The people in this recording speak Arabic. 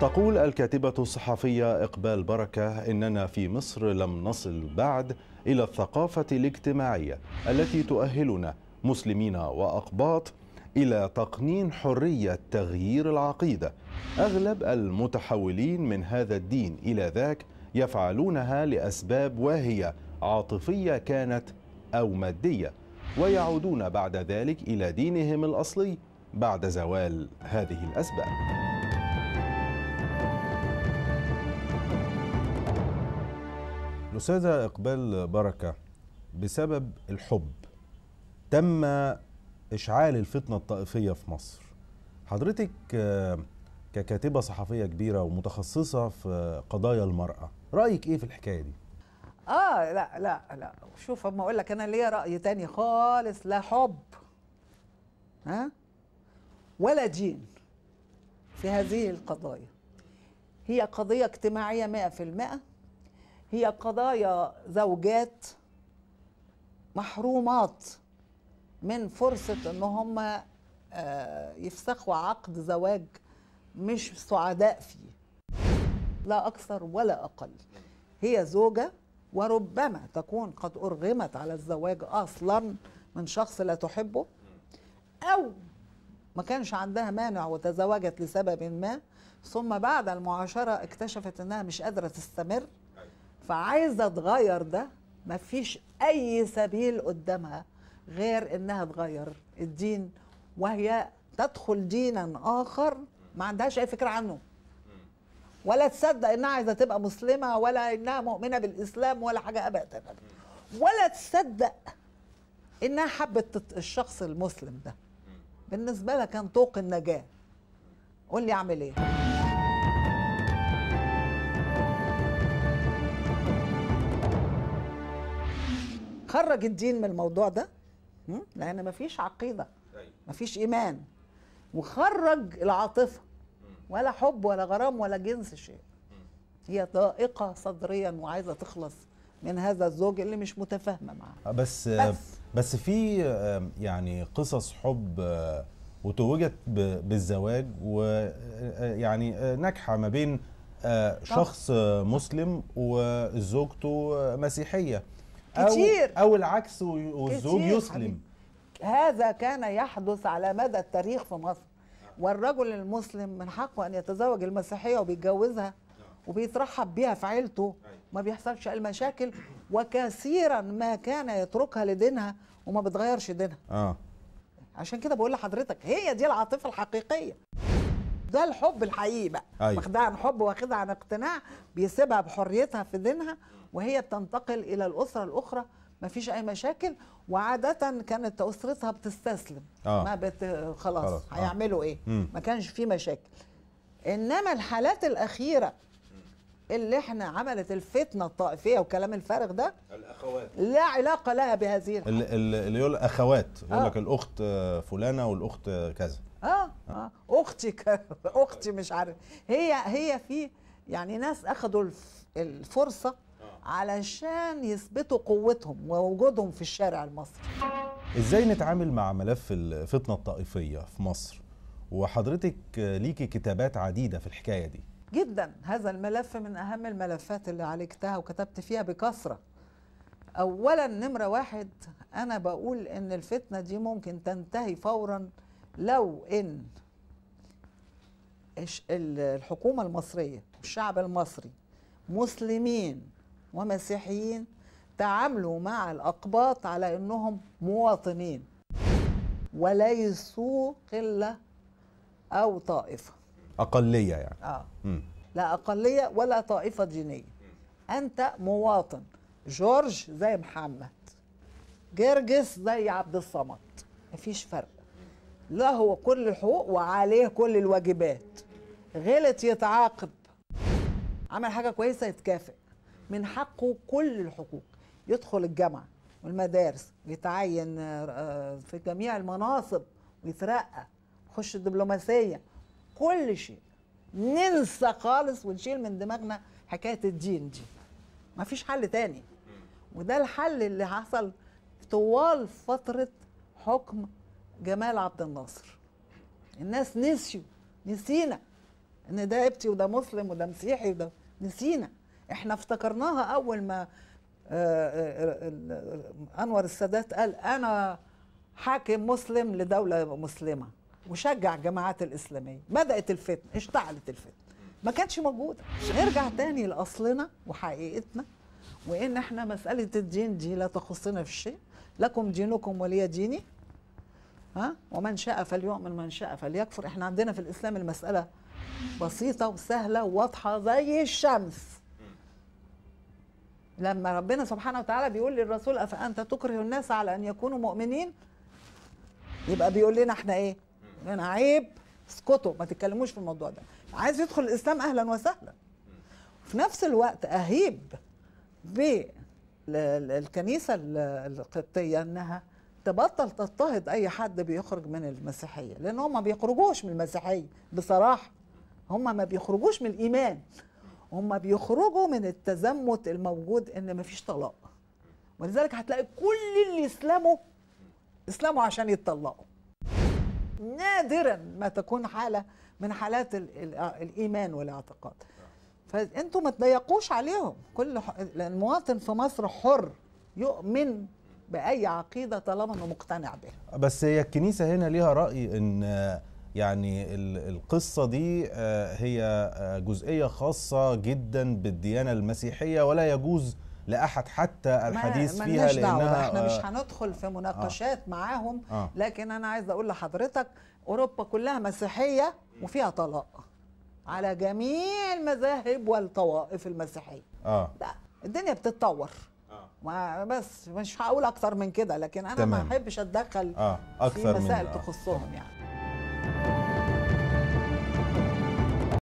تقول الكاتبة الصحفية إقبال بركة إننا في مصر لم نصل بعد إلى الثقافة الاجتماعية التي تؤهلنا مسلمين وأقباط إلى تقنين حرية تغيير العقيدة أغلب المتحولين من هذا الدين إلى ذاك يفعلونها لأسباب واهية عاطفية كانت أو مادية ويعودون بعد ذلك إلى دينهم الأصلي بعد زوال هذه الأسباب الأستاذة إقبال بركة بسبب الحب تم إشعال الفتنة الطائفية في مصر حضرتك ككاتبة صحفية كبيرة ومتخصصة في قضايا المرأة رأيك إيه في الحكاية دي؟ آه لا لا لا شوف أما أقول لك أنا ليا رأي تاني خالص لا حب ها ولا دين في هذه القضايا هي قضية اجتماعية مئة في المئة هي قضايا زوجات محرومات من فرصة ان هم آه، يفسخوا عقد زواج مش سعداء فيه لا أكثر ولا أقل هي زوجة وربما تكون قد أرغمت على الزواج أصلا من شخص لا تحبه أو ما كانش عندها مانع وتزوجت لسبب ما ثم بعد المعاشرة اكتشفت أنها مش قادرة تستمر فعايزه تغير ده مفيش اي سبيل قدامها غير انها تغير الدين وهي تدخل دينا اخر ما عندهاش اي فكره عنه ولا تصدق انها عايزه تبقى مسلمه ولا انها مؤمنه بالاسلام ولا حاجه ابدا ولا تصدق انها حبت الشخص المسلم ده بالنسبه لها كان طوق النجاه قول لي اعمل ايه خرج الدين من الموضوع ده لان مفيش عقيده طيب. مفيش ايمان وخرج العاطفه ولا حب ولا غرام ولا جنس شيء هي ضائقه صدريا وعايزه تخلص من هذا الزوج اللي مش متفاهمه معاه آه، بس آه، بس, بس في يعني قصص حب آه، وتوجت بالزواج ويعني ناجحه ما بين شخص مسلم وزوجته مسيحيه كتير أو العكس والزوج يسلم هذا كان يحدث على مدى التاريخ في مصر والرجل المسلم من حقه أن يتزوج المسيحية وبيتجوزها وبيترحب بيها في عيلته ما بيحصلش أي مشاكل وكثيرا ما كان يتركها لدينها وما بتغيرش دينها آه. عشان كده بقول لحضرتك هي دي العاطفة الحقيقية ده الحب الحقيقي بقى أيوة. واخدها عن حب واخدها عن اقتناع بيسيبها بحريتها في دينها وهي بتنتقل الى الاسره الاخرى ما فيش اي مشاكل وعاده كانت اسرتها بتستسلم آه. ما بت خلاص, خلاص. آه. هيعملوا آه. ايه مم. ما كانش في مشاكل انما الحالات الاخيره اللي احنا عملت الفتنه الطائفيه وكلام الفارغ ده الاخوات لا علاقه لها بهذه الحاله اللي يقول اخوات يقول آه. لك آه. الاخت فلانه والاخت كذا اه اه اختي اختي مش عارف هي هي في يعني ناس اخذوا الفرصه اه. علشان يثبتوا قوتهم ووجودهم في الشارع المصري ازاي نتعامل مع ملف الفتنه الطائفيه في مصر وحضرتك ليكي كتابات عديده في الحكايه دي جدا هذا الملف من اهم الملفات اللي عالجتها وكتبت فيها بكثره اولا نمره واحد انا بقول ان الفتنه دي ممكن تنتهي فورا لو ان الحكومه المصريه والشعب المصري مسلمين ومسيحيين تعاملوا مع الاقباط على انهم مواطنين وليسوا قله او طائفه اقليه يعني اه لا اقليه ولا طائفه دينيه انت مواطن جورج زي محمد جرجس زي عبد الصمد مفيش فرق له كل الحقوق وعليه كل الواجبات غلط يتعاقب عمل حاجة كويسة يتكافئ من حقه كل الحقوق يدخل الجامعة والمدارس يتعين آه، آه، في جميع المناصب ويترقى يخش الدبلوماسية كل شيء ننسى خالص ونشيل من دماغنا حكاية الدين دي مفيش حل تاني وده الحل اللي حصل طوال فترة حكم جمال عبد الناصر الناس نسيوا نسينا ان ده ابتي وده مسلم وده مسيحي وده نسينا احنا افتكرناها اول ما آه، آه، آه، انور السادات قال انا حاكم مسلم لدوله مسلمه وشجع الجماعات الاسلاميه بدات الفتنه اشتعلت الفتنه ما كانتش موجوده نرجع تاني لاصلنا وحقيقتنا وان احنا مساله الدين دي لا تخصنا في شيء لكم دينكم ولي ديني ها ومن شاء فليؤمن من شاء فليكفر احنا عندنا في الاسلام المساله بسيطه وسهله وواضحه زي الشمس لما ربنا سبحانه وتعالى بيقول للرسول افانت تكره الناس على ان يكونوا مؤمنين يبقى بيقول لنا احنا ايه لنا عيب اسكتوا ما تتكلموش في الموضوع ده عايز يدخل الاسلام اهلا وسهلا في نفس الوقت اهيب بالكنيسه القبطيه انها تبطل تضطهد اي حد بيخرج من المسيحيه لان هم ما بيخرجوش من المسيحيه بصراحه هم ما بيخرجوش من الايمان هم بيخرجوا من التزمت الموجود ان ما فيش طلاق ولذلك هتلاقي كل اللي يسلموا اسلموا عشان يتطلقوا نادرا ما تكون حاله من حالات الايمان والاعتقاد فانتوا ما تضيقوش عليهم كل لان المواطن في مصر حر يؤمن باي عقيده طالما انه مقتنع بها بس هي الكنيسه هنا ليها راي ان يعني القصة دي آه، هي آه، جزئية خاصة جدا بالديانة المسيحية ولا يجوز لأحد حتى الحديث ما فيها لأنها احنا آه، مش هندخل في مناقشات آه معاهم آه لكن أنا عايز أقول لحضرتك أوروبا كلها مسيحية وفيها طلاق على جميع المذاهب والطوائف المسيحية آه لا الدنيا بتتطور ما بس مش هقول اكتر من كده لكن انا تمام. ما احبش اتدخل آه. في مسائل آه. تخصهم آه. يعني